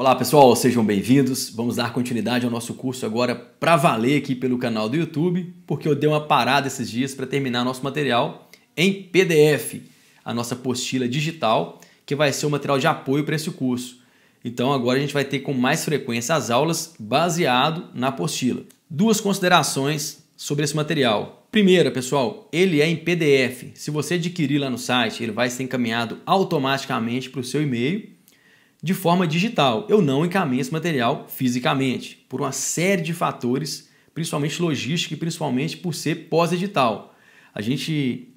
Olá pessoal, sejam bem-vindos. Vamos dar continuidade ao nosso curso agora para valer aqui pelo canal do YouTube, porque eu dei uma parada esses dias para terminar nosso material em PDF, a nossa postila digital, que vai ser o material de apoio para esse curso. Então agora a gente vai ter com mais frequência as aulas baseado na apostila. Duas considerações sobre esse material. Primeira, pessoal, ele é em PDF. Se você adquirir lá no site, ele vai ser encaminhado automaticamente para o seu e-mail de forma digital. Eu não encaminho esse material fisicamente, por uma série de fatores, principalmente logística e principalmente por ser pós-edital. A gente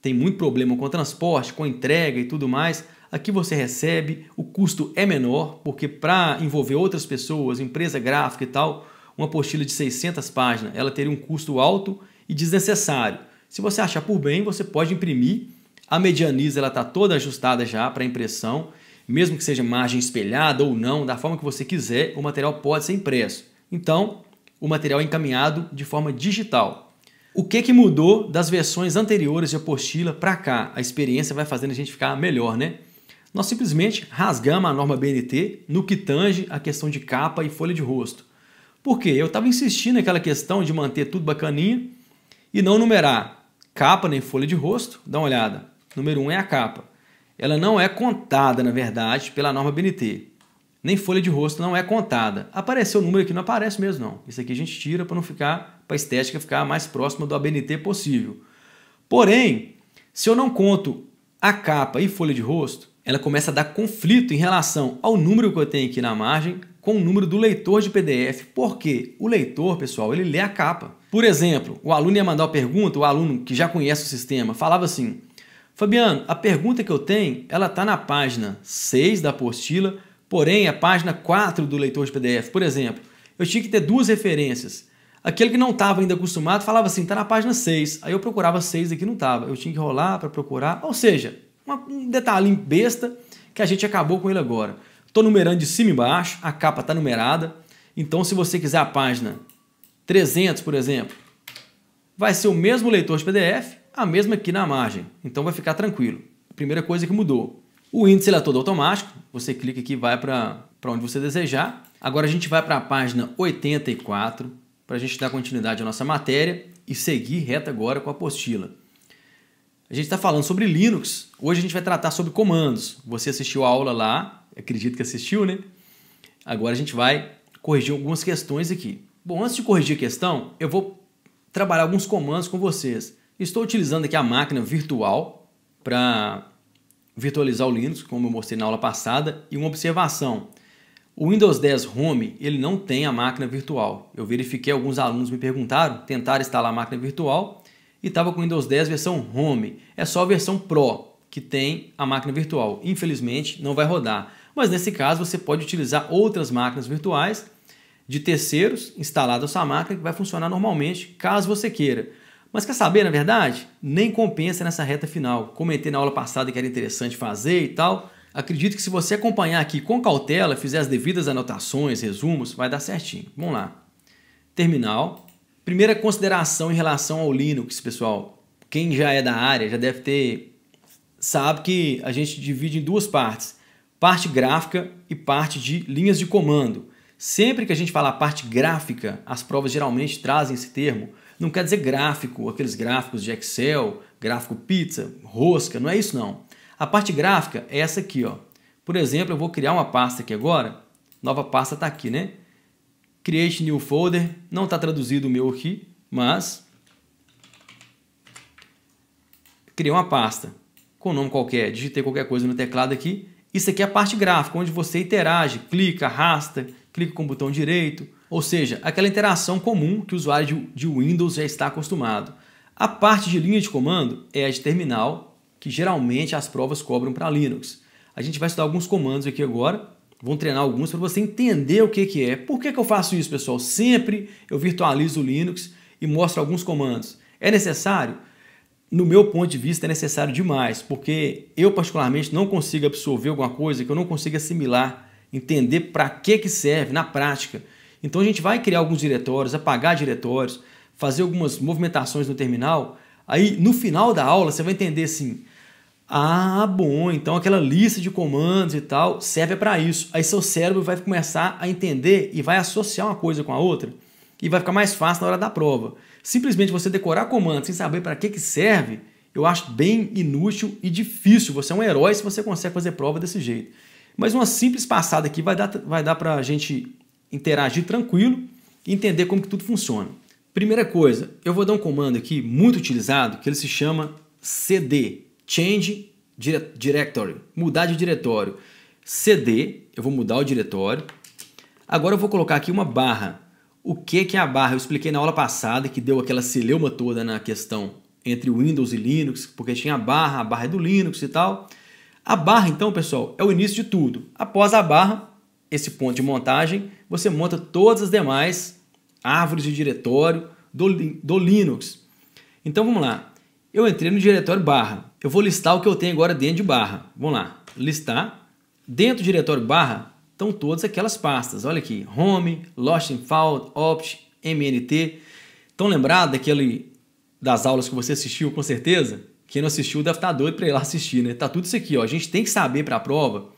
tem muito problema com transporte, com entrega e tudo mais. Aqui você recebe, o custo é menor, porque para envolver outras pessoas, empresa gráfica e tal, uma apostila de 600 páginas, ela teria um custo alto e desnecessário. Se você achar por bem, você pode imprimir. A medianiza está toda ajustada já para impressão mesmo que seja margem espelhada ou não, da forma que você quiser, o material pode ser impresso. Então, o material é encaminhado de forma digital. O que, que mudou das versões anteriores de apostila para cá? A experiência vai fazendo a gente ficar melhor, né? Nós simplesmente rasgamos a norma BNT no que tange a questão de capa e folha de rosto. Por quê? Eu estava insistindo naquela questão de manter tudo bacaninha e não numerar capa nem folha de rosto. Dá uma olhada. Número 1 um é a capa ela não é contada, na verdade, pela norma BNT. Nem folha de rosto não é contada. Apareceu o número aqui, não aparece mesmo não. Isso aqui a gente tira para não ficar, para a estética ficar mais próxima do ABNT possível. Porém, se eu não conto a capa e folha de rosto, ela começa a dar conflito em relação ao número que eu tenho aqui na margem com o número do leitor de PDF, porque o leitor, pessoal, ele lê a capa. Por exemplo, o aluno ia mandar uma pergunta, o aluno que já conhece o sistema falava assim: Fabiano, a pergunta que eu tenho, ela está na página 6 da apostila, porém a página 4 do leitor de PDF. Por exemplo, eu tinha que ter duas referências. Aquele que não estava ainda acostumado falava assim, está na página 6. Aí eu procurava 6 aqui não estava. Eu tinha que rolar para procurar. Ou seja, um detalhe besta que a gente acabou com ele agora. Estou numerando de cima e baixo, a capa está numerada. Então, se você quiser a página 300, por exemplo, vai ser o mesmo leitor de PDF, a mesma aqui na margem, então vai ficar tranquilo. primeira coisa que mudou. O índice ele é todo automático, você clica aqui e vai para onde você desejar. Agora a gente vai para a página 84, para a gente dar continuidade à nossa matéria e seguir reto agora com a apostila. A gente está falando sobre Linux, hoje a gente vai tratar sobre comandos. Você assistiu a aula lá, acredito que assistiu, né? Agora a gente vai corrigir algumas questões aqui. Bom, antes de corrigir a questão, eu vou trabalhar alguns comandos com vocês. Estou utilizando aqui a máquina virtual para virtualizar o Linux, como eu mostrei na aula passada, e uma observação. O Windows 10 Home ele não tem a máquina virtual. Eu verifiquei, alguns alunos me perguntaram, tentaram instalar a máquina virtual e estava com o Windows 10 versão Home. É só a versão Pro que tem a máquina virtual. Infelizmente, não vai rodar. Mas nesse caso, você pode utilizar outras máquinas virtuais de terceiros instalada na sua máquina que vai funcionar normalmente, caso você queira. Mas quer saber, na verdade? Nem compensa nessa reta final. Comentei na aula passada que era interessante fazer e tal. Acredito que se você acompanhar aqui com cautela, fizer as devidas anotações, resumos, vai dar certinho. Vamos lá. Terminal. Primeira consideração em relação ao Linux, pessoal. Quem já é da área já deve ter sabe que a gente divide em duas partes: parte gráfica e parte de linhas de comando. Sempre que a gente fala parte gráfica, as provas geralmente trazem esse termo não quer dizer gráfico, aqueles gráficos de Excel, gráfico pizza, rosca, não é isso não. A parte gráfica é essa aqui, ó. Por exemplo, eu vou criar uma pasta aqui agora. Nova pasta está aqui, né? Create new folder. Não está traduzido o meu aqui, mas criei uma pasta com nome qualquer, digitei qualquer coisa no teclado aqui. Isso aqui é a parte gráfica, onde você interage, clica, arrasta, clica com o botão direito, ou seja, aquela interação comum que o usuário de Windows já está acostumado. A parte de linha de comando é a de terminal, que geralmente as provas cobram para Linux. A gente vai estudar alguns comandos aqui agora, vão treinar alguns para você entender o que, que é. Por que, que eu faço isso, pessoal? Sempre eu virtualizo o Linux e mostro alguns comandos. É necessário? No meu ponto de vista, é necessário demais, porque eu, particularmente, não consigo absorver alguma coisa que eu não consigo assimilar, entender para que, que serve na prática. Então a gente vai criar alguns diretórios, apagar diretórios, fazer algumas movimentações no terminal. Aí no final da aula você vai entender assim: ah, bom, então aquela lista de comandos e tal serve para isso. Aí seu cérebro vai começar a entender e vai associar uma coisa com a outra e vai ficar mais fácil na hora da prova. Simplesmente você decorar comandos sem saber para que, que serve, eu acho bem inútil e difícil. Você é um herói se você consegue fazer prova desse jeito. Mas uma simples passada aqui vai dar, vai dar para a gente interagir tranquilo e entender como que tudo funciona. Primeira coisa, eu vou dar um comando aqui muito utilizado que ele se chama CD, Change Directory, mudar de diretório. CD, eu vou mudar o diretório. Agora eu vou colocar aqui uma barra. O que, que é a barra? Eu expliquei na aula passada que deu aquela celeuma toda na questão entre Windows e Linux, porque tinha a barra, a barra é do Linux e tal. A barra, então, pessoal, é o início de tudo. Após a barra, esse ponto de montagem, você monta todas as demais árvores de diretório do, do Linux. Então vamos lá. Eu entrei no diretório barra. Eu vou listar o que eu tenho agora dentro de barra. Vamos lá. Listar. Dentro do diretório barra estão todas aquelas pastas. Olha aqui. Home, Lost and Found, Opt, MNT. Estão lembrados daquele, das aulas que você assistiu com certeza? Quem não assistiu deve estar tá doido para ir lá assistir, né? Tá tudo isso aqui, ó. A gente tem que saber para a prova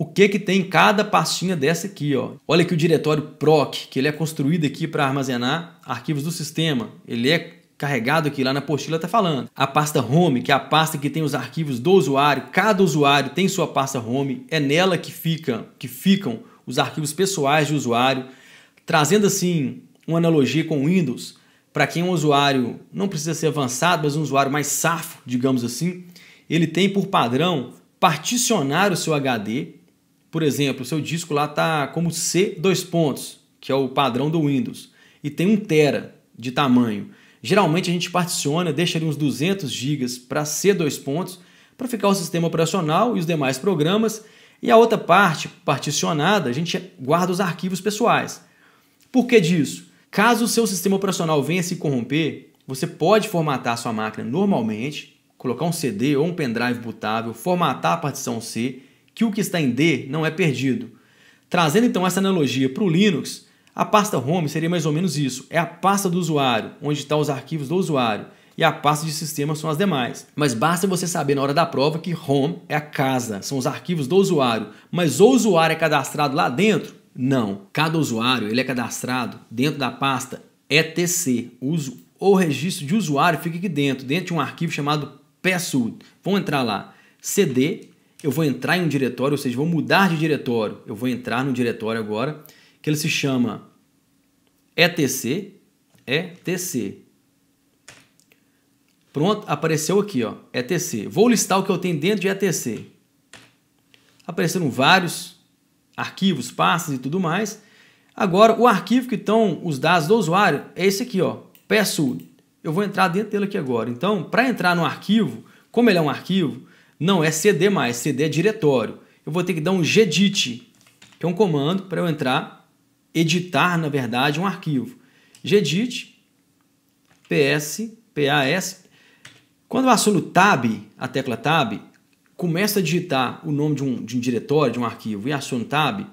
o que que tem em cada pastinha dessa aqui, ó. Olha aqui o diretório PROC, que ele é construído aqui para armazenar arquivos do sistema. Ele é carregado aqui lá na postila está falando. A pasta home, que é a pasta que tem os arquivos do usuário, cada usuário tem sua pasta home, é nela que fica, que ficam os arquivos pessoais de usuário, trazendo assim uma analogia com o Windows, para quem é um usuário não precisa ser avançado, mas um usuário mais safo, digamos assim, ele tem por padrão particionar o seu HD por exemplo, o seu disco lá tá como C dois pontos, que é o padrão do Windows, e tem um tera de tamanho. Geralmente a gente particiona, deixa ali uns 200 gigas para C dois pontos, para ficar o sistema operacional e os demais programas, e a outra parte particionada a gente guarda os arquivos pessoais. Por que disso? Caso o seu sistema operacional venha se corromper, você pode formatar sua máquina normalmente, colocar um CD ou um pendrive bootável, formatar a partição C que o que está em D não é perdido. Trazendo então essa analogia para o Linux, a pasta home seria mais ou menos isso: é a pasta do usuário, onde estão tá os arquivos do usuário, e a pasta de sistema são as demais. Mas basta você saber na hora da prova que home é a casa, são os arquivos do usuário, mas o usuário é cadastrado lá dentro? Não. Cada usuário ele é cadastrado dentro da pasta etc, uso ou registro de usuário fica aqui dentro, dentro de um arquivo chamado password. Vão entrar lá, cd eu vou entrar em um diretório, ou seja, vou mudar de diretório. Eu vou entrar no diretório agora, que ele se chama ETC, ETC. Pronto, apareceu aqui, ó, ETC. Vou listar o que eu tenho dentro de ETC. Apareceram vários arquivos, pastas e tudo mais. Agora, o arquivo que estão os dados do usuário é esse aqui, ó, PSUD. Eu vou entrar dentro dele aqui agora. Então, para entrar no arquivo, como ele é um arquivo, não é cd mais, cd é diretório. Eu vou ter que dar um gedit, que é um comando para eu entrar, editar, na verdade, um arquivo. gedit ps, pas. Quando eu assumo tab, a tecla tab, começa a digitar o nome de um, de um diretório, de um arquivo e aciono tab,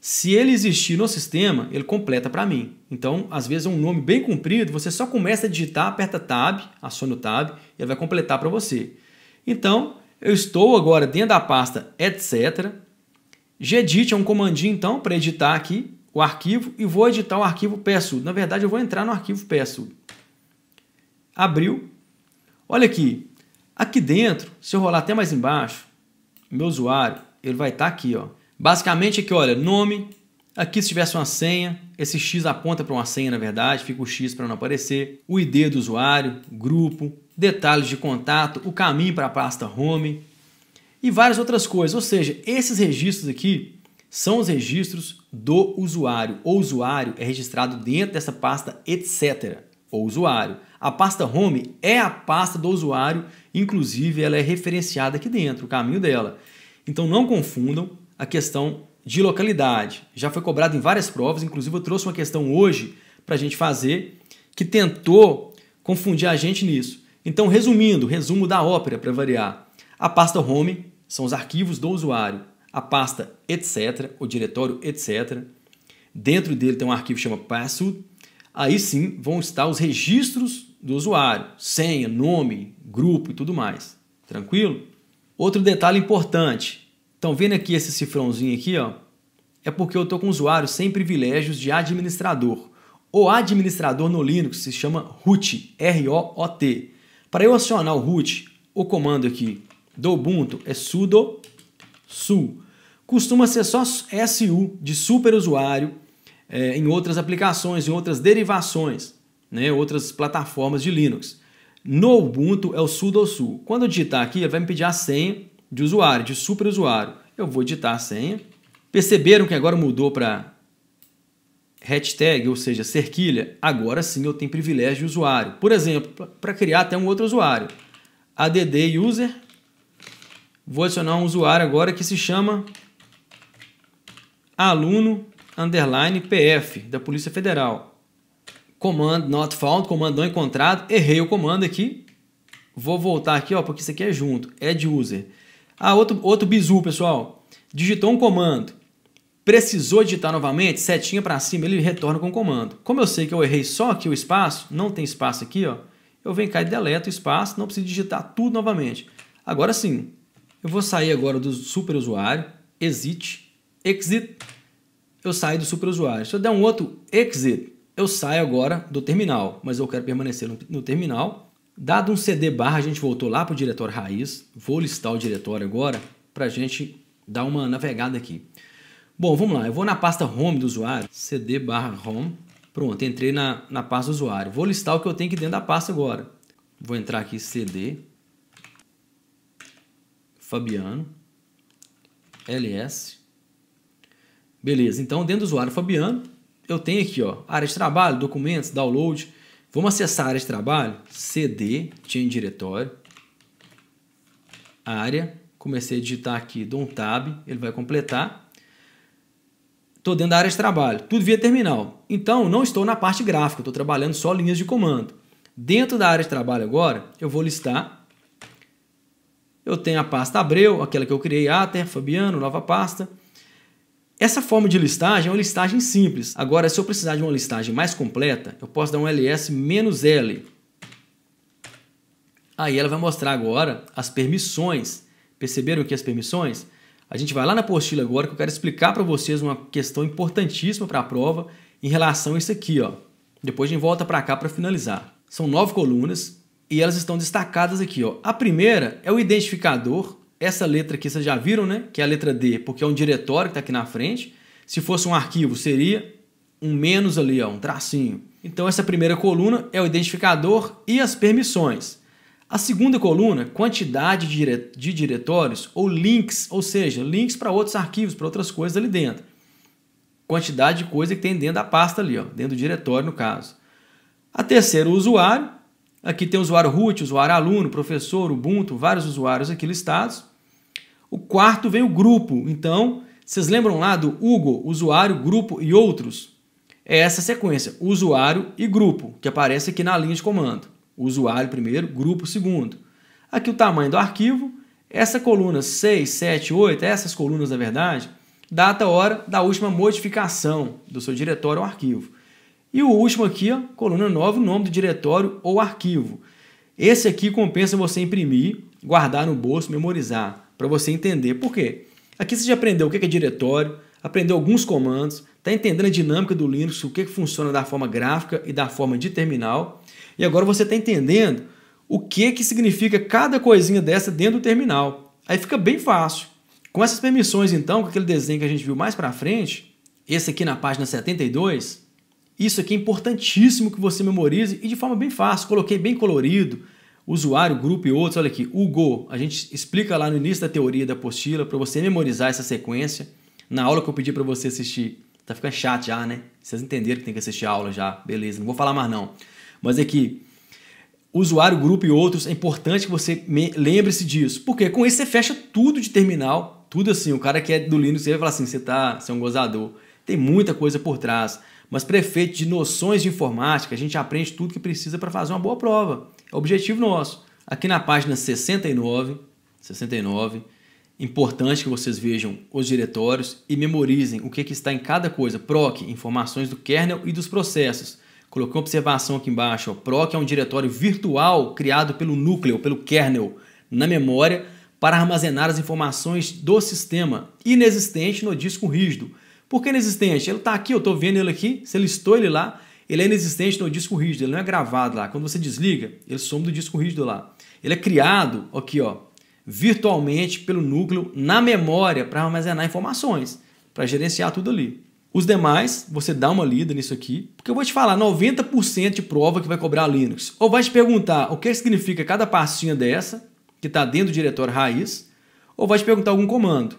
se ele existir no sistema, ele completa para mim. Então, às vezes é um nome bem comprido, você só começa a digitar, aperta tab, aciona o tab, e ele vai completar para você. Então, eu estou agora dentro da pasta etc. Gedit é um comandinho então para editar aqui o arquivo e vou editar o arquivo PSU. Na verdade, eu vou entrar no arquivo PSU. Abriu. Olha aqui. Aqui dentro, se eu rolar até mais embaixo, meu usuário, ele vai estar tá aqui, ó. Basicamente aqui, olha, nome, aqui se tivesse uma senha, esse X aponta para uma senha, na verdade, fica o X para não aparecer, o ID do usuário, grupo, detalhes de contato, o caminho para a pasta home e várias outras coisas. Ou seja, esses registros aqui são os registros do usuário. O usuário é registrado dentro dessa pasta etc. O usuário. A pasta home é a pasta do usuário, inclusive ela é referenciada aqui dentro, o caminho dela. Então não confundam a questão de localidade. Já foi cobrado em várias provas, inclusive eu trouxe uma questão hoje para a gente fazer que tentou confundir a gente nisso. Então, resumindo, resumo da ópera para variar. A pasta home são os arquivos do usuário. A pasta etc, o diretório etc. Dentro dele tem um arquivo que chama password. Aí sim vão estar os registros do usuário, senha, nome, grupo e tudo mais. Tranquilo? Outro detalhe importante. Estão vendo aqui esse cifrãozinho aqui, ó? É porque eu estou com um usuário sem privilégios de administrador. O administrador no Linux se chama root, R-O-O-T. Para eu acionar o root, o comando aqui do Ubuntu é sudo su. Costuma ser só su de superusuário é, em outras aplicações, em outras derivações, né, outras plataformas de Linux. No Ubuntu é o sudo su. Quando eu digitar aqui, ele vai me pedir a senha de usuário, de superusuário. Eu vou digitar a senha. Perceberam que agora mudou para hashtag, ou seja, cerquilha, agora sim eu tenho privilégio de usuário. Por exemplo, para criar até um outro usuário, add user, vou adicionar um usuário agora que se chama aluno underline pf da Polícia Federal. Comando not found, comando não encontrado, errei o comando aqui. Vou voltar aqui, ó, porque isso aqui é junto, add user. Ah, outro, outro bizu, pessoal. Digitou um comando Precisou digitar novamente, setinha para cima, ele retorna com o comando. Como eu sei que eu errei só aqui o espaço, não tem espaço aqui, ó, eu venho cá e deleto o espaço, não preciso digitar tudo novamente. Agora sim, eu vou sair agora do superusuário, exit, exit, eu saio do superusuário. Se eu der um outro exit, eu saio agora do terminal, mas eu quero permanecer no, no terminal. Dado um CD barra, a gente voltou lá para o diretório raiz. Vou listar o diretório agora para a gente dar uma navegada aqui. Bom, vamos lá. Eu vou na pasta home do usuário, cd barra home. Pronto, entrei na, na pasta do usuário. Vou listar o que eu tenho aqui dentro da pasta agora. Vou entrar aqui cd Fabiano ls. Beleza, então dentro do usuário Fabiano, eu tenho aqui ó, área de trabalho, documentos, download. Vamos acessar a área de trabalho, cd, change diretório, área, comecei a digitar aqui, dou um tab, ele vai completar. Estou dentro da área de trabalho, tudo via terminal. Então, não estou na parte gráfica, estou trabalhando só linhas de comando. Dentro da área de trabalho agora, eu vou listar. Eu tenho a pasta Abreu, aquela que eu criei, Ater, ah, Fabiano, nova pasta. Essa forma de listagem é uma listagem simples. Agora, se eu precisar de uma listagem mais completa, eu posso dar um ls-l. Aí ela vai mostrar agora as permissões. Perceberam que as permissões? A gente vai lá na apostila agora que eu quero explicar para vocês uma questão importantíssima para a prova em relação a isso aqui. Ó. Depois a gente volta para cá para finalizar. São nove colunas e elas estão destacadas aqui. Ó. A primeira é o identificador. Essa letra aqui vocês já viram, né? Que é a letra D, porque é um diretório que está aqui na frente. Se fosse um arquivo, seria um menos ali, ó, um tracinho. Então essa primeira coluna é o identificador e as permissões. A segunda coluna, quantidade de diretórios ou links, ou seja, links para outros arquivos, para outras coisas ali dentro. Quantidade de coisa que tem dentro da pasta ali, ó, dentro do diretório no caso. A terceira, o usuário. Aqui tem o usuário root, usuário aluno, professor, Ubuntu, vários usuários aqui listados. O quarto vem o grupo. Então, vocês lembram lá do Hugo, usuário, grupo e outros? É essa sequência, usuário e grupo, que aparece aqui na linha de comando usuário primeiro, grupo segundo. Aqui o tamanho do arquivo, essa coluna 6, 7, 8, essas colunas na verdade, data hora da última modificação do seu diretório ou arquivo. E o último aqui, ó, coluna 9, o nome do diretório ou arquivo. Esse aqui compensa você imprimir, guardar no bolso, memorizar, para você entender. Por quê? Aqui você já aprendeu o que é diretório, aprendeu alguns comandos, Está entendendo a dinâmica do Linux, o que, que funciona da forma gráfica e da forma de terminal. E agora você está entendendo o que, que significa cada coisinha dessa dentro do terminal. Aí fica bem fácil. Com essas permissões, então, com aquele desenho que a gente viu mais para frente, esse aqui na página 72, isso aqui é importantíssimo que você memorize e de forma bem fácil. Coloquei bem colorido, usuário, grupo e outros. Olha aqui, o Go. A gente explica lá no início da teoria da apostila para você memorizar essa sequência. Na aula que eu pedi para você assistir Tá ficando chato já, né? Vocês entenderam que tem que assistir a aula já. Beleza, não vou falar mais não. Mas é que usuário, grupo e outros, é importante que você lembre-se disso. Porque com isso você fecha tudo de terminal, tudo assim. O cara que é do Linux, ele vai falar assim, você, tá, você é um gozador. Tem muita coisa por trás. Mas prefeito de noções de informática, a gente aprende tudo que precisa para fazer uma boa prova. É o objetivo nosso. Aqui na página 69, 69, Importante que vocês vejam os diretórios e memorizem o que, que está em cada coisa. PROC, informações do kernel e dos processos. Coloquei uma observação aqui embaixo. Ó. PROC é um diretório virtual criado pelo núcleo, pelo kernel, na memória para armazenar as informações do sistema, inexistente no disco rígido. Por que inexistente? Ele está aqui, eu estou vendo ele aqui, você listou ele lá, ele é inexistente no disco rígido, ele não é gravado lá. Quando você desliga, ele some do disco rígido lá. Ele é criado, aqui ó, virtualmente pelo núcleo na memória para armazenar informações, para gerenciar tudo ali. Os demais, você dá uma lida nisso aqui, porque eu vou te falar 90% de prova que vai cobrar Linux. Ou vai te perguntar o que significa cada passinha dessa, que está dentro do diretório raiz, ou vai te perguntar algum comando.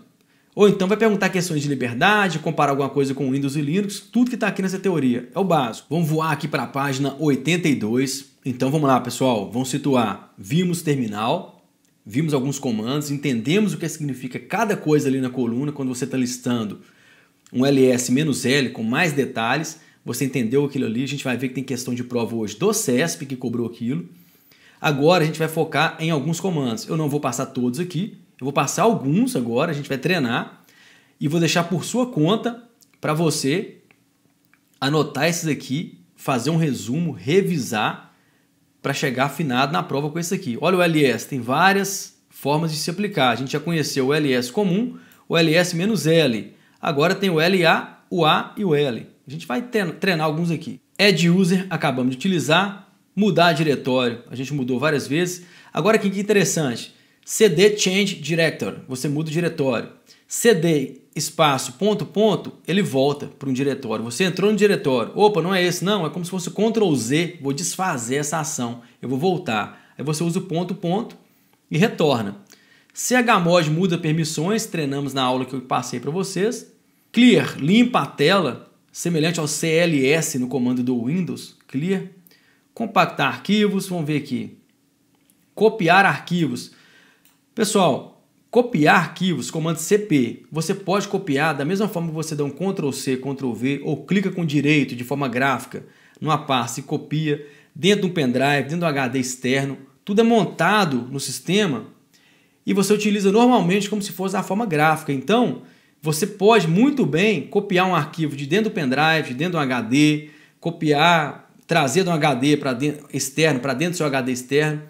Ou então vai perguntar questões de liberdade, comparar alguma coisa com Windows e Linux, tudo que está aqui nessa teoria. É o básico. Vamos voar aqui para a página 82. Então vamos lá, pessoal. Vamos situar. Vimos terminal, vimos alguns comandos, entendemos o que significa cada coisa ali na coluna quando você está listando um LS L com mais detalhes, você entendeu aquilo ali, a gente vai ver que tem questão de prova hoje do CESP que cobrou aquilo. Agora a gente vai focar em alguns comandos. Eu não vou passar todos aqui, eu vou passar alguns agora, a gente vai treinar e vou deixar por sua conta para você anotar esses aqui, fazer um resumo, revisar para chegar afinado na prova com esse aqui. Olha o LS, tem várias formas de se aplicar. A gente já conheceu o LS comum, o LS menos L. Agora tem o LA, o A e o L. A gente vai treinar alguns aqui. Add user, acabamos de utilizar. Mudar diretório, a gente mudou várias vezes. Agora, aqui que é interessante. CD change director, você muda o diretório. CD espaço, ponto, ponto, ele volta para um diretório. Você entrou no diretório. Opa, não é esse, não. É como se fosse Ctrl Z. Vou desfazer essa ação. Eu vou voltar. Aí você usa o ponto, ponto e retorna. CHMOD muda permissões. Treinamos na aula que eu passei para vocês. Clear limpa a tela, semelhante ao CLS no comando do Windows. Clear. Compactar arquivos. Vamos ver aqui. Copiar arquivos. Pessoal, Copiar arquivos, comando CP. Você pode copiar da mesma forma que você dá um Ctrl C, Ctrl V ou clica com direito de forma gráfica numa pasta e copia dentro de um pendrive, dentro do HD externo. Tudo é montado no sistema e você utiliza normalmente como se fosse a forma gráfica. Então, você pode muito bem copiar um arquivo de dentro do pendrive, de dentro do HD, copiar, trazer do HD para externo para dentro do seu HD externo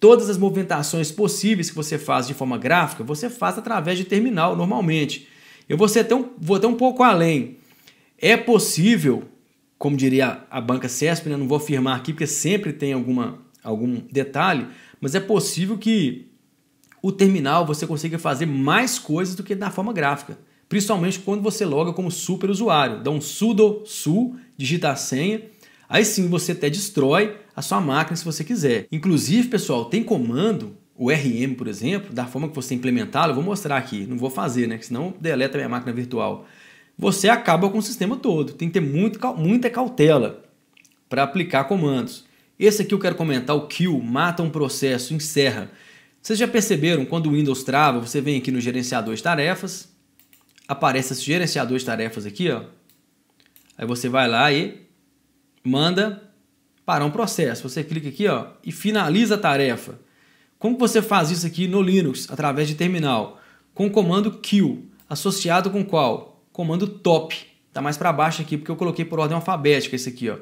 Todas as movimentações possíveis que você faz de forma gráfica, você faz através de terminal normalmente. Eu vou, ser até um, vou até um pouco além. É possível, como diria a banca CESP, né? não vou afirmar aqui porque sempre tem alguma, algum detalhe, mas é possível que o terminal você consiga fazer mais coisas do que na forma gráfica. Principalmente quando você loga como super usuário. Dá um sudo su, digita a senha Aí sim você até destrói a sua máquina se você quiser. Inclusive, pessoal, tem comando o RM, por exemplo, da forma que você implementá-lo, eu vou mostrar aqui, não vou fazer, né? Porque senão deleta minha máquina virtual. Você acaba com o sistema todo. Tem que ter muito, muita cautela para aplicar comandos. Esse aqui eu quero comentar, o kill, mata um processo, encerra. Vocês já perceberam, quando o Windows trava, você vem aqui no gerenciador de tarefas, aparece esse gerenciador de tarefas aqui, ó. Aí você vai lá e manda para um processo. Você clica aqui ó, e finaliza a tarefa. Como você faz isso aqui no Linux? Através de terminal. Com o comando kill, associado com qual? Comando top. Está mais para baixo aqui, porque eu coloquei por ordem alfabética esse aqui. Ó.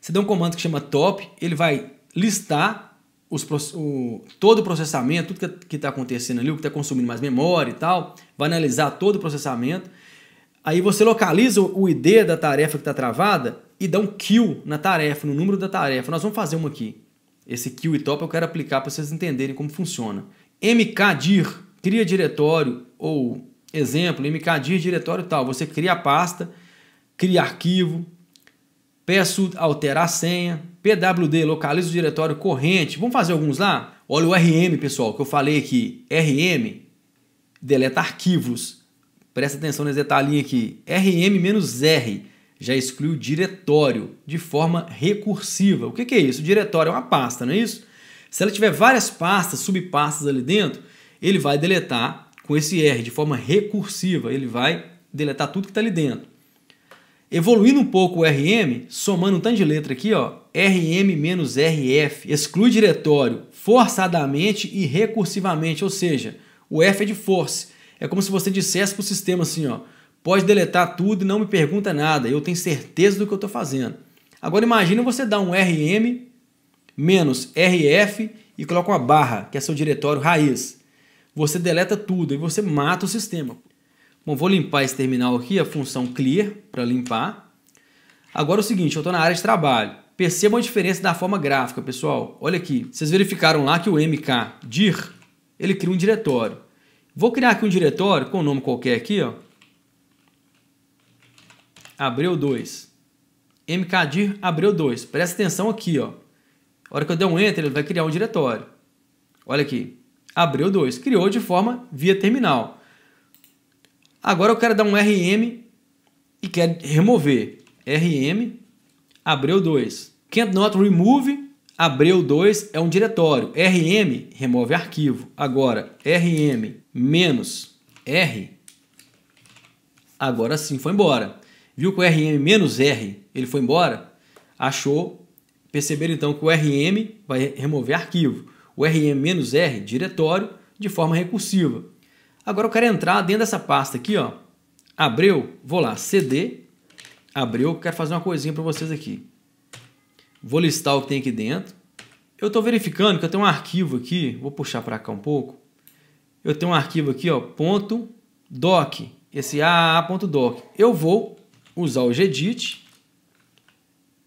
Você dá um comando que chama top, ele vai listar os, o, todo o processamento, tudo que está acontecendo ali, o que está consumindo mais memória e tal. Vai analisar todo o processamento. Aí você localiza o ID da tarefa que está travada e dá um kill na tarefa, no número da tarefa. Nós vamos fazer uma aqui. Esse kill e top eu quero aplicar para vocês entenderem como funciona. mkdir, cria diretório ou exemplo, mkdir diretório tal. Você cria a pasta, cria arquivo, peço alterar a senha, pwd, localiza o diretório corrente. Vamos fazer alguns lá? Olha o rm, pessoal, que eu falei aqui. rm, deleta arquivos. Presta atenção nesse detalhinho aqui. rm-r já exclui o diretório de forma recursiva. O que é isso? O diretório é uma pasta, não é isso? Se ela tiver várias pastas, subpastas ali dentro, ele vai deletar com esse R de forma recursiva, ele vai deletar tudo que está ali dentro. Evoluindo um pouco o RM, somando um tanto de letra aqui, ó, RM menos RF, exclui diretório forçadamente e recursivamente, ou seja, o F é de force. É como se você dissesse para o sistema assim, ó, Pode deletar tudo e não me pergunta nada, eu tenho certeza do que eu estou fazendo. Agora imagina você dar um RM menos RF e coloca uma barra, que é seu diretório raiz. Você deleta tudo e você mata o sistema. Bom, vou limpar esse terminal aqui, a função clear para limpar. Agora é o seguinte, eu estou na área de trabalho. Percebam a diferença da forma gráfica, pessoal. Olha aqui, vocês verificaram lá que o mkdir, ele cria um diretório. Vou criar aqui um diretório com um nome qualquer aqui, ó, Abreu 2. MKDIR Abreu 2. Presta atenção aqui, ó. A hora que eu der um Enter, ele vai criar um diretório. Olha aqui. Abreu 2. Criou de forma via terminal. Agora eu quero dar um RM e quero remover. RM Abreu 2. Can't not remove Abreu 2 é um diretório. RM remove arquivo. Agora, RM menos R. Agora sim foi embora viu que o RM menos R ele foi embora, achou, perceber então que o RM vai remover arquivo, o RM menos R diretório de forma recursiva. Agora eu quero entrar dentro dessa pasta aqui, ó. Abreu, vou lá, CD, Abreu, quero fazer uma coisinha para vocês aqui. Vou listar o que tem aqui dentro. Eu estou verificando que eu tenho um arquivo aqui, vou puxar para cá um pouco. Eu tenho um arquivo aqui, ó, ponto .doc, esse aa.doc. Eu vou usar o Gedit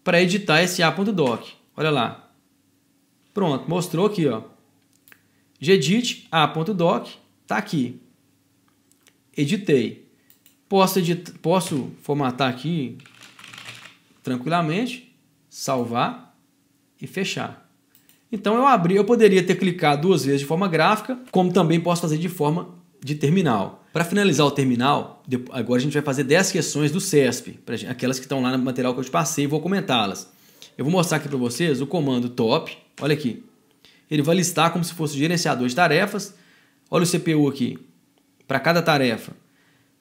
para editar esse a.doc. Olha lá. Pronto, mostrou aqui, ó. Gedit a.doc tá aqui. Editei. Posso edit posso formatar aqui tranquilamente, salvar e fechar. Então eu abri, eu poderia ter clicado duas vezes de forma gráfica, como também posso fazer de forma de terminal. Para finalizar o terminal, agora a gente vai fazer 10 questões do CESP, aquelas que estão lá no material que eu te passei, vou comentá-las. Eu vou mostrar aqui para vocês o comando top, olha aqui. Ele vai listar como se fosse gerenciador de tarefas. Olha o CPU aqui, para cada tarefa. O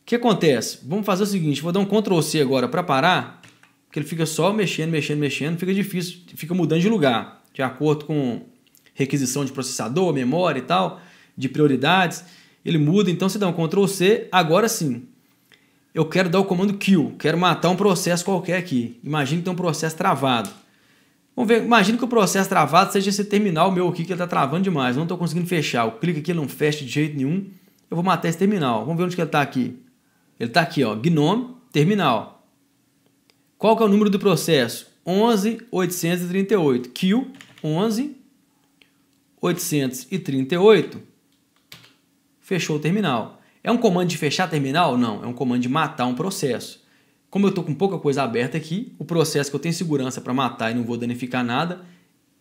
que acontece? Vamos fazer o seguinte, vou dar um Ctrl C agora para parar, porque ele fica só mexendo, mexendo, mexendo, fica difícil, fica mudando de lugar, de acordo com requisição de processador, memória e tal, de prioridades. Ele muda, então você dá um Ctrl C, agora sim. Eu quero dar o comando kill, quero matar um processo qualquer aqui. Imagina que tem um processo travado. Vamos ver, imagina que o processo travado seja esse terminal meu aqui que ele está travando demais. não estou conseguindo fechar. Eu clico aqui, ele não fecha de jeito nenhum. Eu vou matar esse terminal. Vamos ver onde que ele está aqui. Ele está aqui, ó, GNOME, terminal. Qual que é o número do processo? 11838. Kill 11838 fechou o terminal. É um comando de fechar terminal? Não, é um comando de matar um processo. Como eu estou com pouca coisa aberta aqui, o processo que eu tenho segurança para matar e não vou danificar nada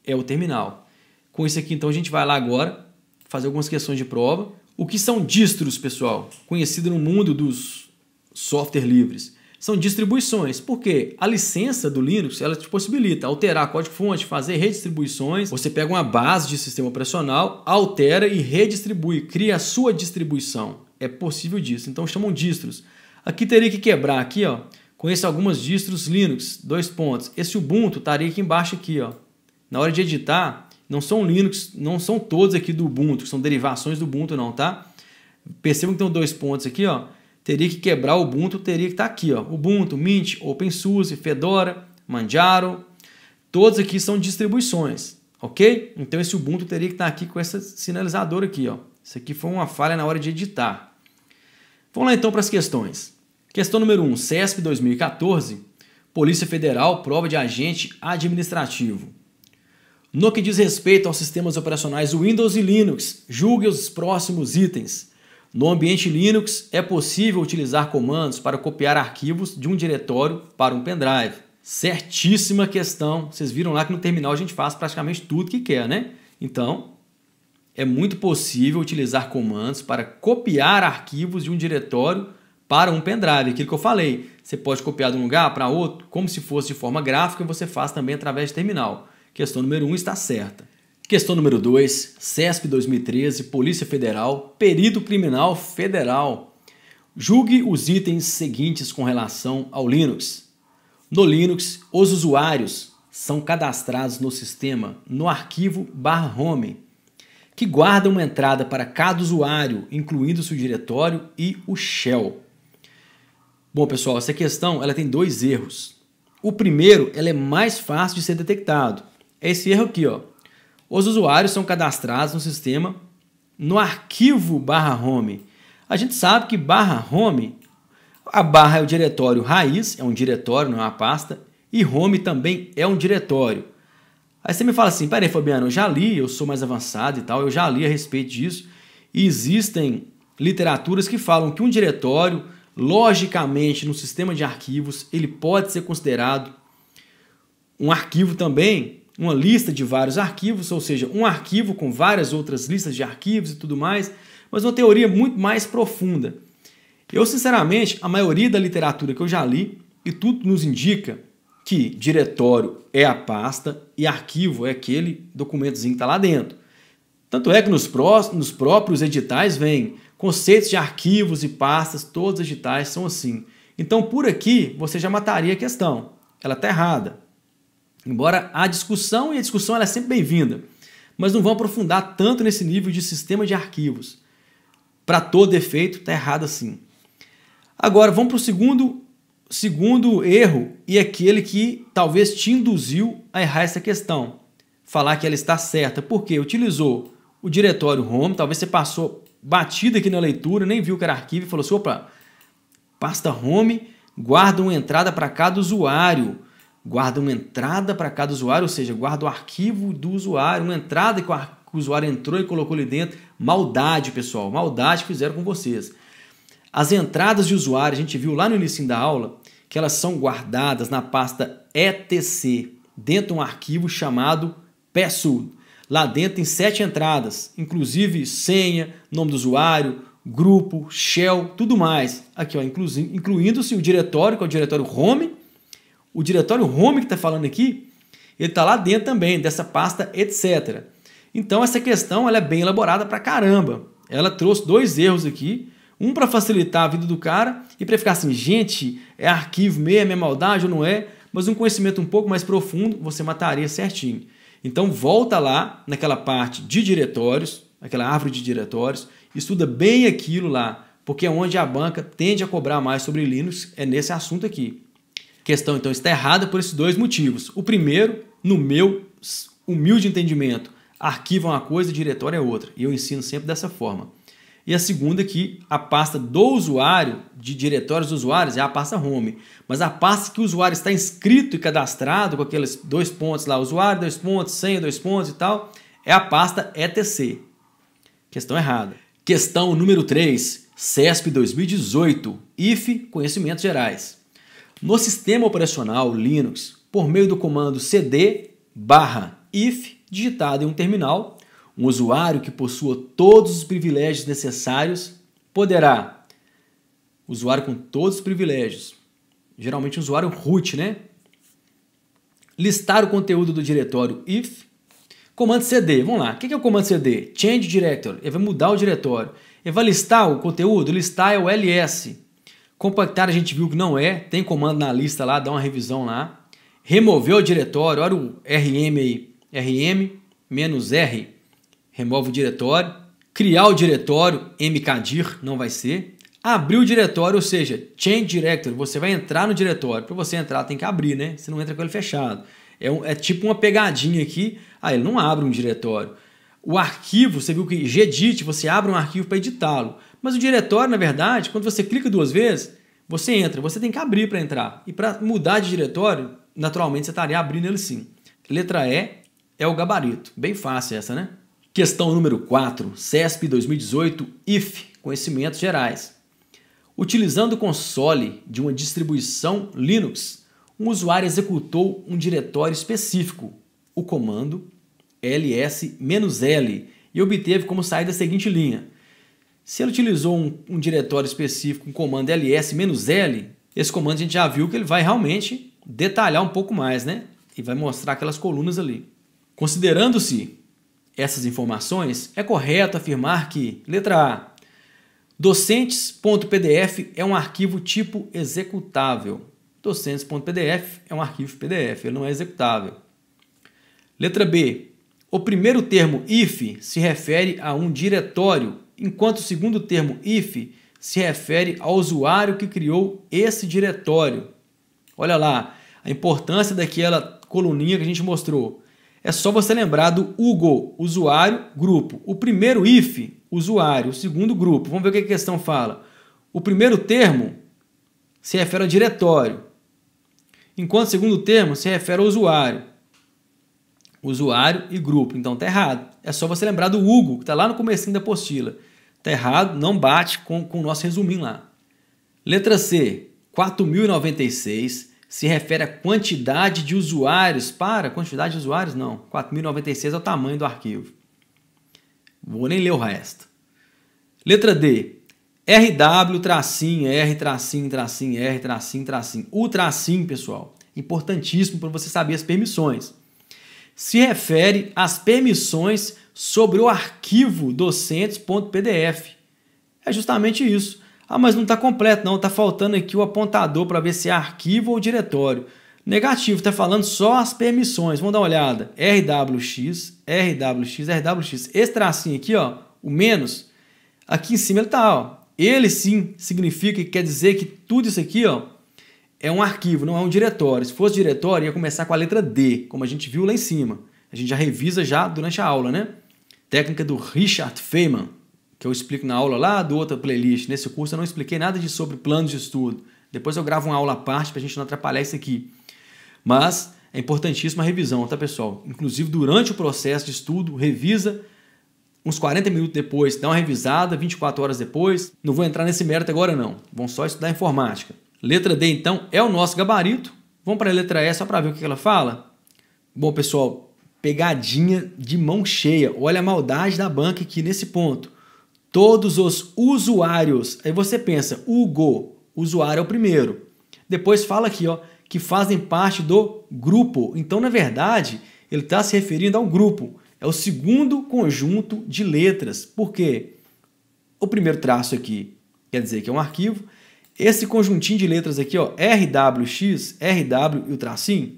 é o terminal. Com isso aqui, então, a gente vai lá agora fazer algumas questões de prova. O que são distros, pessoal? Conhecido no mundo dos software livres são distribuições, porque a licença do Linux ela te possibilita alterar código-fonte, fazer redistribuições. Você pega uma base de sistema operacional, altera e redistribui, cria a sua distribuição. É possível disso, então chamam distros. Aqui teria que quebrar aqui, ó. Conheço algumas distros Linux, dois pontos. Esse Ubuntu estaria tá aqui embaixo aqui, ó. Na hora de editar, não são Linux, não são todos aqui do Ubuntu, são derivações do Ubuntu não, tá? Percebam que tem dois pontos aqui, ó teria que quebrar o Ubuntu, teria que estar tá aqui, ó. Ubuntu, Mint, OpenSUSE, Fedora, Manjaro, todos aqui são distribuições, ok? Então esse Ubuntu teria que estar tá aqui com esse sinalizador aqui, ó. Isso aqui foi uma falha na hora de editar. Vamos lá então para as questões. Questão número 1, um, CESP 2014, Polícia Federal, prova de agente administrativo. No que diz respeito aos sistemas operacionais Windows e Linux, julgue os próximos itens. No ambiente Linux, é possível utilizar comandos para copiar arquivos de um diretório para um pendrive. Certíssima questão. Vocês viram lá que no terminal a gente faz praticamente tudo que quer, né? Então, é muito possível utilizar comandos para copiar arquivos de um diretório para um pendrive. Aquilo que eu falei, você pode copiar de um lugar para outro, como se fosse de forma gráfica, você faz também através de terminal. Questão número 1 um está certa. Questão número 2, CESP 2013, Polícia Federal, Perito Criminal Federal. Julgue os itens seguintes com relação ao Linux. No Linux, os usuários são cadastrados no sistema no arquivo home, que guarda uma entrada para cada usuário, incluindo seu diretório e o shell. Bom, pessoal, essa questão ela tem dois erros. O primeiro, ela é mais fácil de ser detectado. É esse erro aqui, ó os usuários são cadastrados no sistema no arquivo barra home. A gente sabe que barra home, a barra é o diretório raiz, é um diretório, não é uma pasta, e home também é um diretório. Aí você me fala assim, peraí Fabiano, eu já li, eu sou mais avançado e tal, eu já li a respeito disso, e existem literaturas que falam que um diretório, logicamente, no sistema de arquivos, ele pode ser considerado um arquivo também, uma lista de vários arquivos, ou seja, um arquivo com várias outras listas de arquivos e tudo mais, mas uma teoria muito mais profunda. Eu, sinceramente, a maioria da literatura que eu já li, e tudo nos indica que diretório é a pasta e arquivo é aquele documentozinho que está lá dentro. Tanto é que nos, pró nos próprios editais vem conceitos de arquivos e pastas, todos os editais são assim. Então, por aqui, você já mataria a questão. Ela está errada. Embora a discussão e a discussão é sempre bem-vinda, mas não vão aprofundar tanto nesse nível de sistema de arquivos. Para todo efeito, está errado assim. Agora, vamos para o segundo, segundo erro e aquele que talvez te induziu a errar essa questão. Falar que ela está certa, porque utilizou o diretório home, talvez você passou batida aqui na leitura, nem viu que era arquivo e falou assim, opa, pasta home, guarda uma entrada para cada usuário guarda uma entrada para cada usuário, ou seja, guarda o arquivo do usuário, uma entrada que o usuário entrou e colocou ali dentro. Maldade, pessoal, maldade que fizeram com vocês. As entradas de usuário, a gente viu lá no início da aula, que elas são guardadas na pasta etc, dentro de um arquivo chamado PSUD. Lá dentro tem sete entradas, inclusive senha, nome do usuário, grupo, shell, tudo mais. Aqui, ó, incluindo-se o diretório, que é o diretório home, o diretório home que está falando aqui, ele está lá dentro também, dessa pasta etc. Então essa questão ela é bem elaborada para caramba. Ela trouxe dois erros aqui, um para facilitar a vida do cara e para ficar assim, gente, é arquivo mesmo, é minha maldade ou não é? Mas um conhecimento um pouco mais profundo, você mataria certinho. Então volta lá naquela parte de diretórios, aquela árvore de diretórios, estuda bem aquilo lá, porque é onde a banca tende a cobrar mais sobre Linux, é nesse assunto aqui. Questão então está errada por esses dois motivos. O primeiro, no meu humilde entendimento, arquivo é uma coisa e diretório é outra. E eu ensino sempre dessa forma. E a segunda é que a pasta do usuário, de diretórios dos usuários, é a pasta home. Mas a pasta que o usuário está inscrito e cadastrado, com aqueles dois pontos lá, usuário, dois pontos, senha, dois pontos e tal, é a pasta etc. Questão errada. Questão número 3, CESP 2018, IF Conhecimentos Gerais. No sistema operacional Linux, por meio do comando cd if digitado em um terminal, um usuário que possua todos os privilégios necessários poderá, usuário com todos os privilégios, geralmente usuário root, né? Listar o conteúdo do diretório if. Comando cd, vamos lá. O que é o comando cd? Change directory. Ele vai mudar o diretório. Ele vai listar o conteúdo? Listar é o ls. Compactar a gente viu que não é, tem comando na lista lá, dá uma revisão lá. Removeu o diretório, olha o RM aí, RM menos R, remove o diretório. Criar o diretório, mkdir, não vai ser. Abrir o diretório, ou seja, change directory, você vai entrar no diretório. Para você entrar tem que abrir, né? Você não entra com ele fechado. É, um, é tipo uma pegadinha aqui, ah, ele não abre um diretório. O arquivo, você viu que gedit, você abre um arquivo para editá-lo. Mas o diretório, na verdade, quando você clica duas vezes, você entra, você tem que abrir para entrar. E para mudar de diretório, naturalmente você estaria abrindo ele sim. Letra E é o gabarito. Bem fácil essa, né? Questão número 4, CESP 2018, IF, Conhecimentos Gerais. Utilizando o console de uma distribuição Linux, um usuário executou um diretório específico, o comando ls-l, e obteve como saída a seguinte linha: se ele utilizou um, um diretório específico, um comando ls-l, esse comando a gente já viu que ele vai realmente detalhar um pouco mais, né? E vai mostrar aquelas colunas ali. Considerando-se essas informações, é correto afirmar que, letra A, docentes.pdf é um arquivo tipo executável. docentes.pdf é um arquivo PDF, ele não é executável. Letra B, o primeiro termo if se refere a um diretório enquanto o segundo termo if se refere ao usuário que criou esse diretório. Olha lá a importância daquela coluninha que a gente mostrou. É só você lembrar do Hugo, usuário, grupo. O primeiro if, usuário. O segundo, grupo. Vamos ver o que a questão fala. O primeiro termo se refere ao diretório, enquanto o segundo termo se refere ao usuário usuário e grupo. Então tá errado. É só você lembrar do Hugo, que está lá no começo da apostila. Tá errado, não bate com, com o nosso resuminho lá. Letra C, 4096 se refere à quantidade de usuários. Para, quantidade de usuários não. 4096 é o tamanho do arquivo. Vou nem ler o resto. Letra D. RW tracinho, R tracinho, tracinho, R tracinho, tracinho. O tracinho, pessoal, importantíssimo para você saber as permissões se refere às permissões sobre o arquivo docentes.pdf. É justamente isso. Ah, mas não está completo, não. Está faltando aqui o apontador para ver se é arquivo ou diretório. Negativo, está falando só as permissões. Vamos dar uma olhada. RWX, RWX, RWX. Esse tracinho aqui, ó, o menos, aqui em cima ele está. Ele sim significa, quer dizer que tudo isso aqui ó, é um arquivo, não é um diretório. Se fosse diretório, ia começar com a letra D, como a gente viu lá em cima. A gente já revisa já durante a aula, né? Técnica do Richard Feynman, que eu explico na aula lá do outra playlist. Nesse curso eu não expliquei nada de sobre planos de estudo. Depois eu gravo uma aula à parte para a gente não atrapalhar isso aqui. Mas é importantíssima a revisão, tá, pessoal? Inclusive, durante o processo de estudo, revisa uns 40 minutos depois, dá uma revisada, 24 horas depois. Não vou entrar nesse mérito agora, não. Vão só estudar informática. Letra D, então, é o nosso gabarito. Vamos para a letra E só para ver o que ela fala? Bom, pessoal, pegadinha de mão cheia. Olha a maldade da banca aqui nesse ponto. Todos os usuários. Aí você pensa, Hugo, usuário é o primeiro. Depois fala aqui, ó, que fazem parte do grupo. Então, na verdade, ele está se referindo a um grupo. É o segundo conjunto de letras. Por quê? O primeiro traço aqui quer dizer que é um arquivo esse conjuntinho de letras aqui, ó, RWX, RW e o tracinho,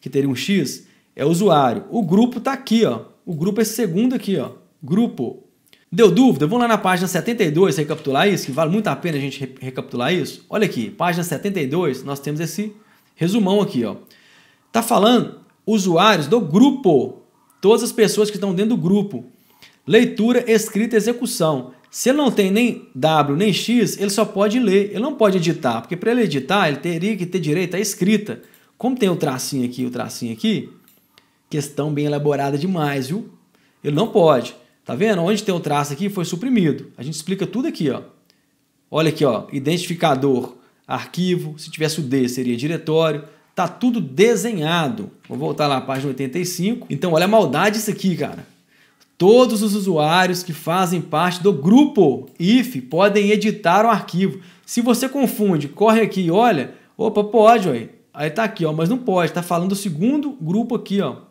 que teria um X, é usuário. O grupo está aqui, ó. O grupo é esse segundo aqui, ó. Grupo. Deu dúvida? Vamos lá na página 72 recapitular isso, que vale muito a pena a gente re recapitular isso. Olha aqui, página 72, nós temos esse resumão aqui, ó. Tá falando usuários do grupo, todas as pessoas que estão dentro do grupo. Leitura, escrita, execução. Se ele não tem nem W nem X, ele só pode ler, ele não pode editar, porque para ele editar, ele teria que ter direito à escrita. Como tem o tracinho aqui e o tracinho aqui, questão bem elaborada demais, viu? Ele não pode. Tá vendo? Onde tem o traço aqui foi suprimido. A gente explica tudo aqui, ó. Olha aqui, ó, identificador, arquivo, se tivesse o D seria diretório. Tá tudo desenhado. Vou voltar lá à página 85. Então, olha a maldade isso aqui, cara. Todos os usuários que fazem parte do grupo IF podem editar o arquivo. Se você confunde, corre aqui e olha, opa, pode, ó. aí tá aqui, ó, mas não pode, tá falando do segundo grupo aqui, ó.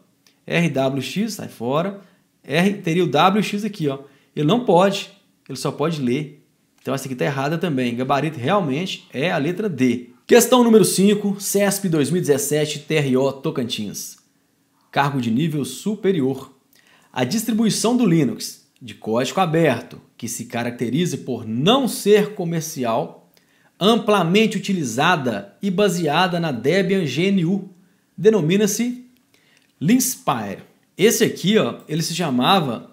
RWX, sai fora. R teria o WX aqui, ó. Ele não pode, ele só pode ler. Então essa aqui tá errada também. Gabarito realmente é a letra D. Questão número 5, CESP 2017 TRO Tocantins. Cargo de nível superior. A distribuição do Linux de código aberto, que se caracteriza por não ser comercial, amplamente utilizada e baseada na Debian GNU, denomina-se Linspire. Esse aqui, ó, ele se chamava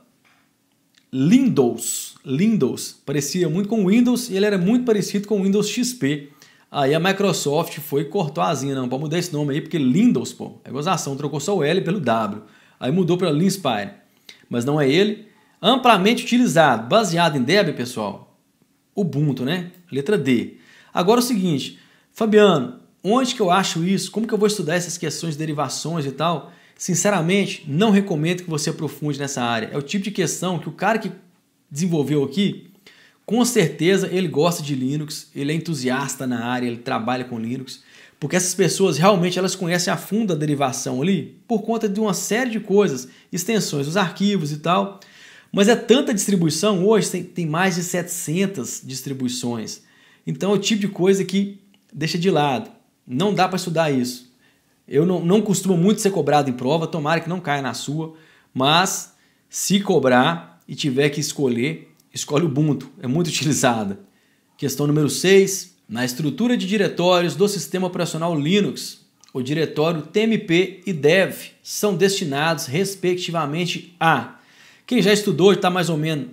Windows. Windows parecia muito com Windows e ele era muito parecido com Windows XP. Aí a Microsoft foi e cortou a asinha, não, para mudar esse nome aí, porque Windows, pô, é gozação, trocou só o L pelo W. Aí mudou para Linspire mas não é ele. Amplamente utilizado, baseado em Debian, pessoal. Ubuntu, né? Letra D. Agora é o seguinte, Fabiano, onde que eu acho isso? Como que eu vou estudar essas questões de derivações e tal? Sinceramente, não recomendo que você aprofunde nessa área. É o tipo de questão que o cara que desenvolveu aqui, com certeza ele gosta de Linux, ele é entusiasta na área, ele trabalha com Linux porque essas pessoas realmente elas conhecem a fundo a derivação ali por conta de uma série de coisas, extensões dos arquivos e tal. Mas é tanta distribuição, hoje tem, tem mais de 700 distribuições. Então é o tipo de coisa que deixa de lado. Não dá para estudar isso. Eu não, não costumo muito ser cobrado em prova, tomara que não caia na sua, mas se cobrar e tiver que escolher, escolhe o Ubuntu, é muito utilizada. Questão número 6, na estrutura de diretórios do sistema operacional Linux, o diretório TMP e Dev são destinados, respectivamente, a. Quem já estudou e está mais ou menos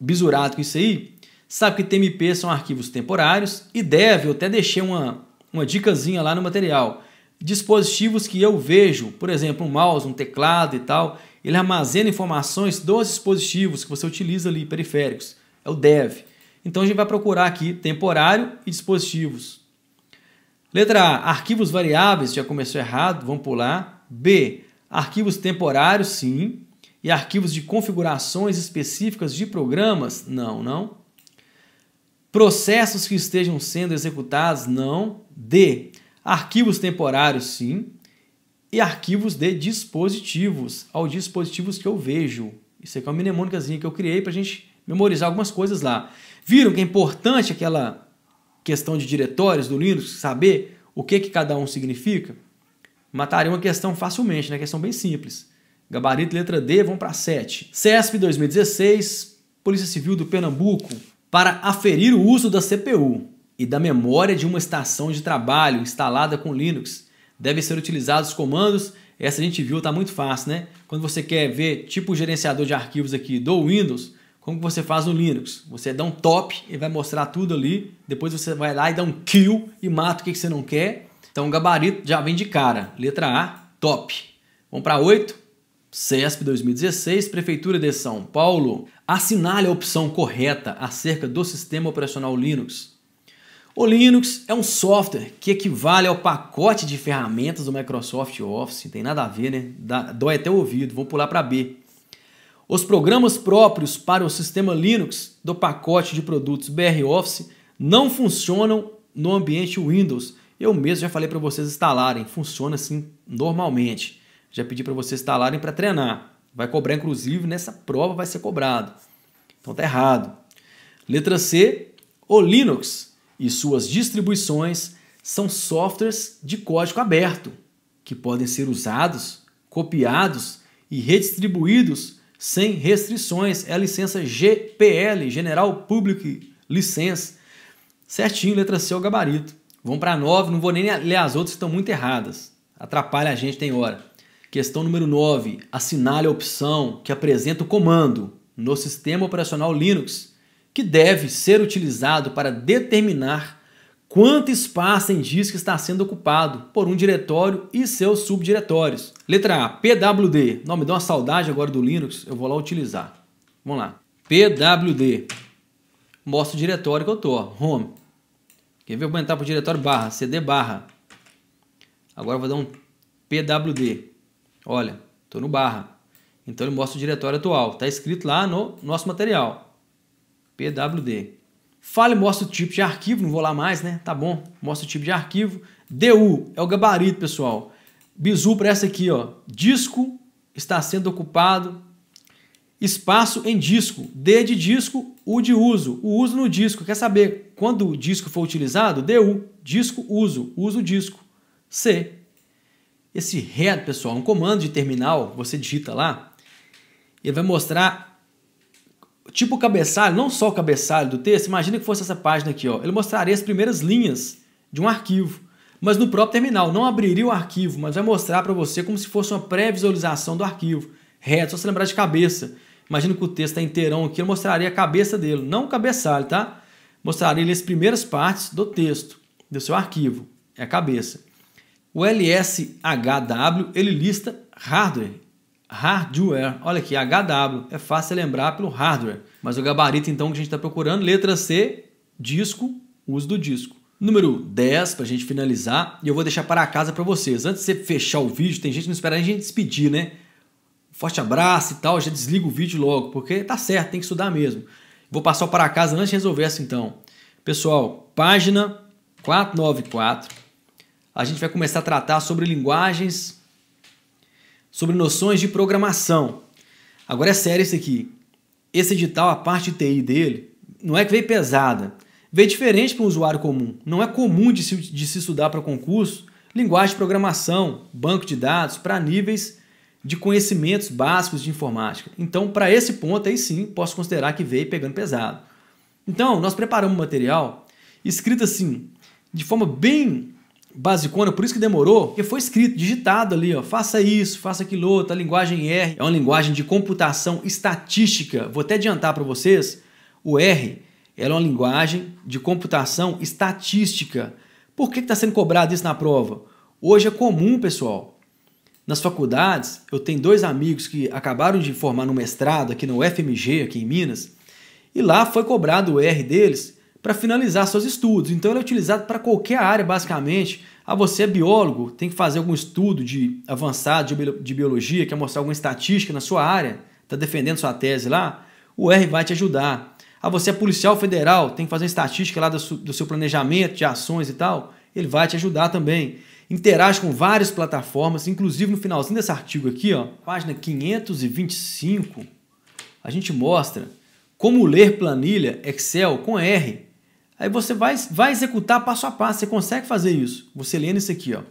bisurado com isso aí, sabe que TMP são arquivos temporários e Dev, eu até deixei uma, uma dicasinha lá no material. Dispositivos que eu vejo, por exemplo, um mouse, um teclado e tal, ele armazena informações dos dispositivos que você utiliza ali, periféricos. É o Dev. Então a gente vai procurar aqui temporário e dispositivos. Letra A, arquivos variáveis, já começou errado, vamos pular. B, arquivos temporários, sim. E arquivos de configurações específicas de programas? Não, não. Processos que estejam sendo executados? Não. D, arquivos temporários, sim. E arquivos de dispositivos, aos dispositivos que eu vejo. Isso aqui é uma mnemônicazinha que eu criei para a gente memorizar algumas coisas lá. Viram que é importante aquela questão de diretórios do Linux, saber o que, que cada um significa? Mataria uma questão facilmente, né? Questão bem simples. Gabarito letra D, vão para 7. CESP 2016, Polícia Civil do Pernambuco, para aferir o uso da CPU e da memória de uma estação de trabalho instalada com Linux. Devem ser utilizados comandos. Essa a gente viu, tá muito fácil, né? Quando você quer ver tipo gerenciador de arquivos aqui do Windows, como você faz no Linux. Você dá um top e vai mostrar tudo ali. Depois você vai lá e dá um kill e mata o que você não quer. Então o gabarito já vem de cara. Letra A, top. Vamos para 8. CESP 2016, Prefeitura de São Paulo. Assinale a opção correta acerca do sistema operacional Linux. O Linux é um software que equivale ao pacote de ferramentas do Microsoft Office. tem nada a ver, né? Dói até o ouvido. Vamos pular para B. Os programas próprios para o sistema Linux do pacote de produtos BR Office não funcionam no ambiente Windows. Eu mesmo já falei para vocês instalarem, funciona assim normalmente. Já pedi para vocês instalarem para treinar. Vai cobrar inclusive nessa prova vai ser cobrado. Então tá errado. Letra C, o Linux e suas distribuições são softwares de código aberto que podem ser usados, copiados e redistribuídos sem restrições. É a licença GPL, General Public License. Certinho, letra C é o gabarito. Vamos para 9, não vou nem ler as outras que estão muito erradas. Atrapalha a gente, tem hora. Questão número 9. Assinale a opção que apresenta o comando no sistema operacional Linux, que deve ser utilizado para determinar Quanto espaço em disco está sendo ocupado por um diretório e seus subdiretórios? Letra A, PWD. Não, me deu uma saudade agora do Linux, eu vou lá utilizar. Vamos lá. PWD. Mostra o diretório que eu estou. Home. Quer ver? Eu vou entrar para o diretório barra, CD barra. Agora eu vou dar um PWD. Olha, estou no barra. Então ele mostra o diretório atual. Está escrito lá no nosso material. PWD. Fale, e mostra o tipo de arquivo, não vou lá mais, né? Tá bom, mostra o tipo de arquivo. DU é o gabarito, pessoal. Bizu para essa aqui, ó. Disco está sendo ocupado. Espaço em disco. D de disco, U de uso. O uso no disco. Quer saber quando o disco for utilizado? DU. Disco, uso. Uso, disco. C. Esse head, pessoal, é um comando de terminal. Você digita lá. Ele vai mostrar tipo o cabeçalho, não só o cabeçalho do texto, imagina que fosse essa página aqui, ó. ele mostraria as primeiras linhas de um arquivo, mas no próprio terminal, não abriria o arquivo, mas vai mostrar para você como se fosse uma pré-visualização do arquivo, reto, só se lembrar de cabeça. Imagina que o texto está inteirão aqui, eu mostraria a cabeça dele, não o cabeçalho, tá? Mostraria as primeiras partes do texto, do seu arquivo, é a cabeça. O LSHW, ele lista hardware, hardware. Olha aqui, HW. É fácil lembrar pelo hardware. Mas o gabarito, então, que a gente está procurando, letra C, disco, uso do disco. Número 10, para a gente finalizar, e eu vou deixar para casa para vocês. Antes de você fechar o vídeo, tem gente que não espera a gente despedir, né? Forte abraço e tal, já desliga o vídeo logo, porque tá certo, tem que estudar mesmo. Vou passar para casa antes de resolver essa então. Pessoal, página 494. A gente vai começar a tratar sobre linguagens sobre noções de programação. Agora é sério isso aqui. Esse edital, a parte de TI dele, não é que veio pesada. Veio diferente para um usuário comum. Não é comum de se, de se estudar para concurso linguagem de programação, banco de dados, para níveis de conhecimentos básicos de informática. Então, para esse ponto, aí sim, posso considerar que veio pegando pesado. Então, nós preparamos um material escrito assim, de forma bem basicona, por isso que demorou, porque foi escrito, digitado ali, ó, faça isso, faça aquilo outro, a linguagem R é uma linguagem de computação estatística. Vou até adiantar para vocês, o R ela é uma linguagem de computação estatística. Por que está sendo cobrado isso na prova? Hoje é comum, pessoal. Nas faculdades, eu tenho dois amigos que acabaram de formar no mestrado aqui no FMG, aqui em Minas, e lá foi cobrado o R deles para finalizar seus estudos. Então ele é utilizado para qualquer área, basicamente. Ah, você é biólogo, tem que fazer algum estudo de avançado de biologia, quer mostrar alguma estatística na sua área, está defendendo sua tese lá, o R vai te ajudar. Ah, você é policial federal, tem que fazer estatística lá do seu planejamento de ações e tal, ele vai te ajudar também. Interage com várias plataformas, inclusive no finalzinho desse artigo aqui, ó, página 525, a gente mostra como ler planilha Excel com R Aí você vai, vai executar passo a passo, você consegue fazer isso. Você lendo isso aqui, ó.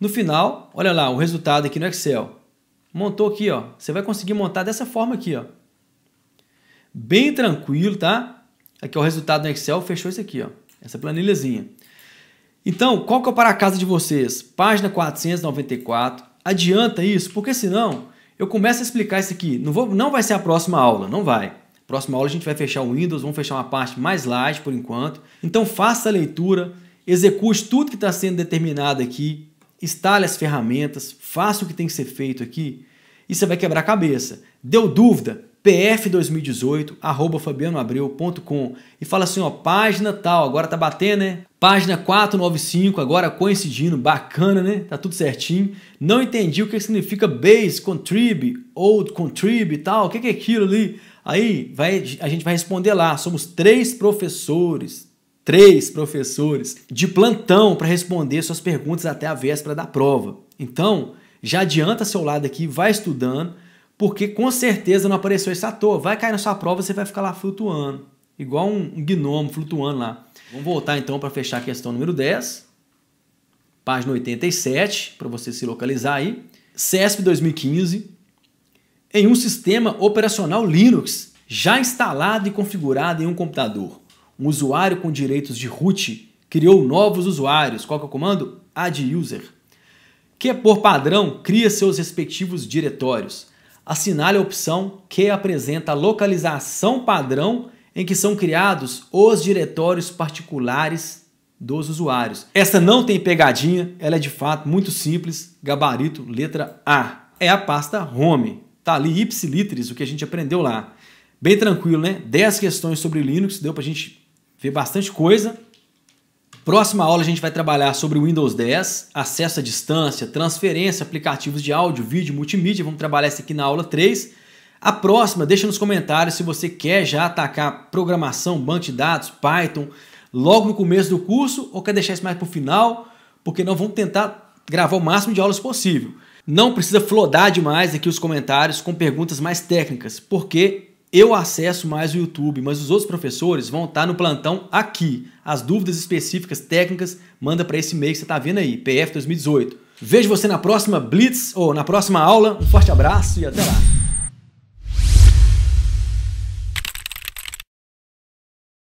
No final, olha lá o resultado aqui no Excel. Montou aqui, ó. Você vai conseguir montar dessa forma aqui, ó. Bem tranquilo, tá? Aqui é o resultado no Excel, fechou isso aqui, ó. Essa planilhazinha. Então, qual que é o para casa de vocês? Página 494. Adianta isso, porque senão eu começo a explicar isso aqui. Não, vou, não vai ser a próxima aula, não vai. Próxima aula a gente vai fechar o Windows, vamos fechar uma parte mais light por enquanto. Então faça a leitura, execute tudo que está sendo determinado aqui, instale as ferramentas, faça o que tem que ser feito aqui e você vai quebrar a cabeça. Deu dúvida? pf2018@fabianoabreu.com e fala assim, ó, página tal, agora tá batendo, né? Página 495, agora coincidindo, bacana, né? Tá tudo certinho. Não entendi o que significa base, contrib, old contrib e tal. O que é aquilo ali? Aí vai, a gente vai responder lá. Somos três professores, três professores de plantão para responder suas perguntas até a véspera da prova. Então, já adianta seu lado aqui, vai estudando, porque com certeza não apareceu esse ator. toa. Vai cair na sua prova, você vai ficar lá flutuando, igual um gnomo flutuando lá. Vamos voltar então para fechar a questão número 10, página 87, para você se localizar aí. CESP 2015 em um sistema operacional Linux já instalado e configurado em um computador. Um usuário com direitos de root criou novos usuários. Qual é o comando? Add user. Que por padrão cria seus respectivos diretórios. Assinale a opção que apresenta a localização padrão em que são criados os diretórios particulares dos usuários. Essa não tem pegadinha, ela é de fato muito simples, gabarito letra A. É a pasta home. Tá ali ipsiliteris, o que a gente aprendeu lá. Bem tranquilo, né? 10 questões sobre Linux, deu para a gente ver bastante coisa. Próxima aula a gente vai trabalhar sobre Windows 10, acesso à distância, transferência, aplicativos de áudio, vídeo, multimídia. Vamos trabalhar isso aqui na aula 3. A próxima, deixa nos comentários se você quer já atacar programação, banco de dados, Python, logo no começo do curso ou quer deixar isso mais para o final, porque nós vamos tentar gravar o máximo de aulas possível. Não precisa flodar demais aqui os comentários com perguntas mais técnicas, porque eu acesso mais o YouTube, mas os outros professores vão estar no plantão aqui. As dúvidas específicas técnicas manda para esse e-mail que você está vendo aí, PF 2018. Vejo você na próxima Blitz ou na próxima aula. Um forte abraço e até lá.